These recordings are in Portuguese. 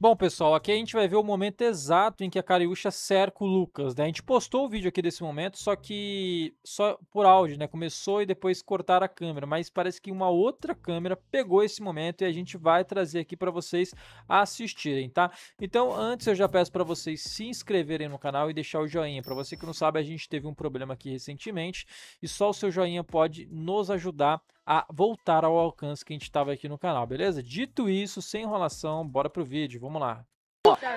Bom, pessoal, aqui a gente vai ver o momento exato em que a Cariúcha cerca o Lucas, né? A gente postou o vídeo aqui desse momento, só que só por áudio, né? Começou e depois cortaram a câmera, mas parece que uma outra câmera pegou esse momento e a gente vai trazer aqui para vocês assistirem, tá? Então, antes eu já peço para vocês se inscreverem no canal e deixar o joinha. Para você que não sabe, a gente teve um problema aqui recentemente e só o seu joinha pode nos ajudar a voltar ao alcance que a gente estava aqui no canal, beleza? Dito isso, sem enrolação, bora pro vídeo, vamos lá.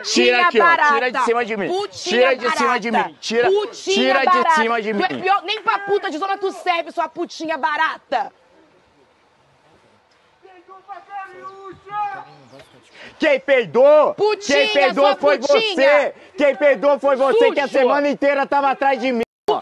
Tira, aqui, ó. Tira de cima de mim. Putinha tira de barata. cima de mim. Tira, tira de cima de mim. pior, nem pra puta de zona tu serve, sua putinha barata. Quem peidou? Putinha, Quem peidou foi putinha. você! Quem peidou foi você Sujo. que a semana inteira tava atrás de mim!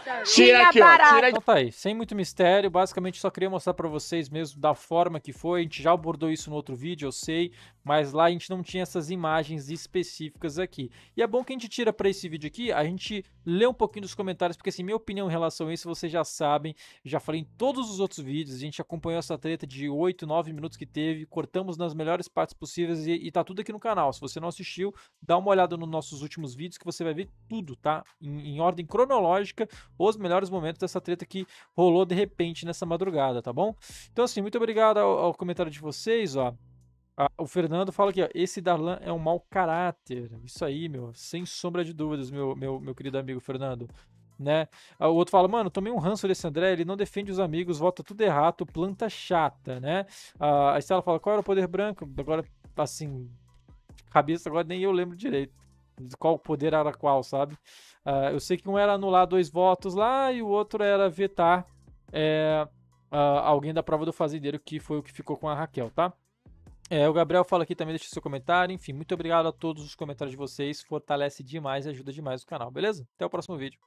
Tira aqui, ó. Tira... Então tá aí, sem muito mistério, basicamente só queria mostrar para vocês mesmo da forma que foi. A gente já abordou isso no outro vídeo, eu sei, mas lá a gente não tinha essas imagens específicas aqui. E é bom que a gente tira para esse vídeo aqui, a gente lê um pouquinho dos comentários, porque assim, minha opinião em relação a isso, vocês já sabem, já falei em todos os outros vídeos, a gente acompanhou essa treta de 8, 9 minutos que teve, cortamos nas melhores partes possíveis e, e tá tudo aqui no canal. Se você não assistiu, dá uma olhada nos nossos últimos vídeos que você vai ver tudo, tá? Em, em ordem cronológica, os melhores momentos dessa treta que rolou de repente nessa madrugada, tá bom? Então, assim, muito obrigado ao, ao comentário de vocês, ó. O Fernando fala aqui, ó, esse Darlan é um mau caráter. Isso aí, meu, sem sombra de dúvidas, meu, meu, meu querido amigo Fernando. Né? Ah, o outro fala, mano, tomei um ranço desse André, ele não defende os amigos, vota tudo errado, planta chata, né? A Estela fala, qual era o poder branco? Agora, assim, cabeça, agora nem eu lembro direito qual poder era qual, sabe? Uh, eu sei que um era anular dois votos lá e o outro era vetar é, uh, alguém da prova do fazendeiro, que foi o que ficou com a Raquel, tá? É, o Gabriel fala aqui também, deixa seu comentário. Enfim, muito obrigado a todos os comentários de vocês. Fortalece demais e ajuda demais o canal, beleza? Até o próximo vídeo.